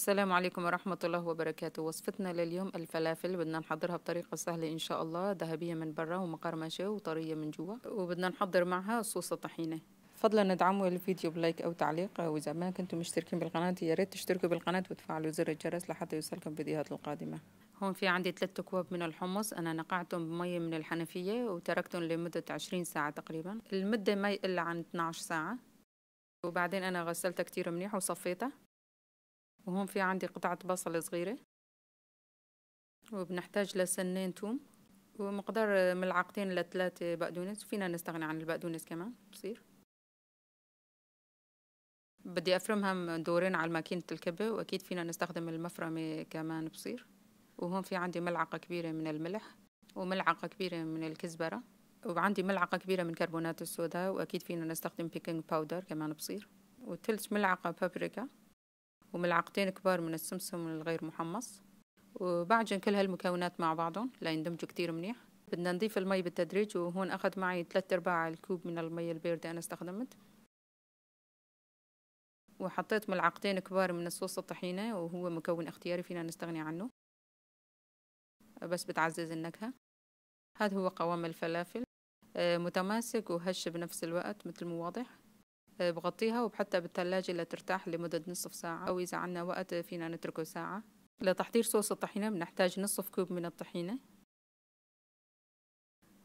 السلام عليكم ورحمة الله وبركاته وصفتنا لليوم الفلافل بدنا نحضرها بطريقة سهلة إن شاء الله ذهبية من برا ومقرمشة وطرية من جوا وبدنا نحضر معها صوص الطحينة فضلا ادعموا الفيديو بلايك او تعليق واذا ما كنتم مشتركين بالقناه يا ريت تشتركوا بالقناه وتفعلوا زر الجرس لحتى يوصلكم فيديوهات القادمه هون في عندي ثلاثة كواب من الحمص أنا نقعتهم بمية من الحنفية وتركتهم لمدة عشرين ساعة تقريبا المدة ما يقل عن 12 ساعة وبعدين أنا غسلتها كتير منيح وصفيتها وهون في عندي قطعة بصل صغيرة وبنحتاج لسنين توم ومقدار ملعقتين لثلاثة بقدونس وفينا نستغني عن البقدونس كمان بصير بدي أفرمها دورين على ماكينة الكبة وأكيد فينا نستخدم المفرمة كمان بصير وهون في عندي ملعقة كبيرة من الملح وملعقة كبيرة من الكزبرة وعندي ملعقة كبيرة من كربونات الصودا وأكيد فينا نستخدم بيكنج باودر كمان بصير وثلث ملعقة بابريكا وملعقتين كبار من السمسم الغير محمص وبعجن كل هالمكونات مع بعضهم ليندمجوا كتير منيح بدنا نضيف المي بالتدريج وهون أخذ معي ثلاثة أرباع الكوب من المي الباردة أنا استخدمت وحطيت ملعقتين كبار من الصوص الطحينة وهو مكون اختياري فينا نستغني عنه بس بتعزز النكهة هذا هو قوام الفلافل آه، متماسك وهش بنفس الوقت مثل مو واضح بغطيها وبحطها بالثلاجة لترتاح لمدة نصف ساعة أو إذا عنا وقت فينا نتركه ساعة لتحضير صوص الطحينة بنحتاج نصف كوب من الطحينة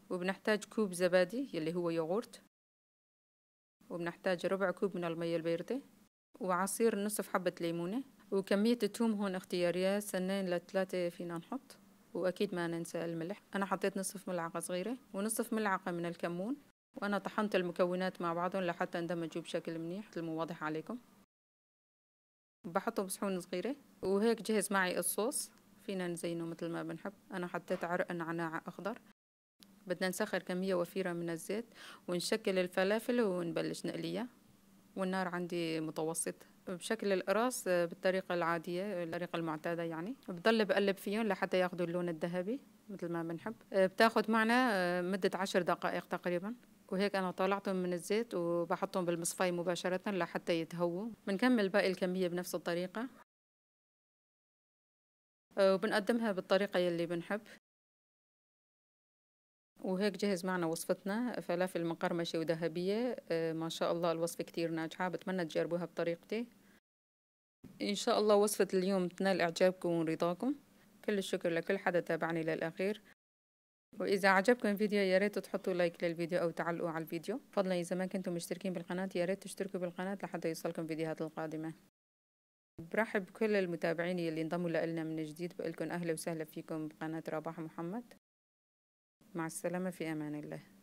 وبنحتاج كوب زبادي يلي هو يوغورت وبنحتاج ربع كوب من المية الباردة وعصير نصف حبة ليمونة وكمية التوم هون اختيارية سنين لثلاثة فينا نحط وأكيد ما ننسى الملح أنا حطيت نصف ملعقة صغيرة ونصف ملعقة من الكمون وأنا طحنت المكونات مع بعضهم لحتى اندمجوا بشكل منيح واضح عليكم بحطه بصحون صغيرة وهيك جهز معي الصوص فينا نزينه مثل ما بنحب أنا حطيت عرق نعناع أخضر بدنا نسخر كمية وفيرة من الزيت ونشكل الفلافل ونبلش نقليها والنار عندي متوسط بشكل القراص بالطريقة العادية الطريقة المعتادة يعني بضل بقلب فيهم لحتى ياخدوا اللون الذهبي مثل ما بنحب بتاخد معنا مدة عشر دقائق تقريبا وهيك أنا طلعتهم من الزيت وبحطهم بالمصفاي مباشرة لحتى يتهووا بنكمل باقي الكمية بنفس الطريقة آه، وبنقدمها بالطريقة يلي بنحب وهيك جهز معنا وصفتنا فلافل مقرمشة وذهبية آه، ما شاء الله الوصفة كتير ناجحة بتمنى تجربوها بطريقتي إن شاء الله وصفة اليوم تنال إعجابكم ورضاكم كل الشكر لكل حدا تابعني للأخير وإذا عجبكم الفيديو يا ريت تحطوا لايك للفيديو أو تعلقوا على الفيديو فضلا إذا ما كنتم مشتركين بالقناة يا ريت تشتركوا بالقناة لحتى يوصلكم فيديوهات القادمة برحب بكل المتابعين يلي انضموا لنا من جديد بقلكم أهلا وسهلا فيكم بقناة رباح محمد مع السلامة في أمان الله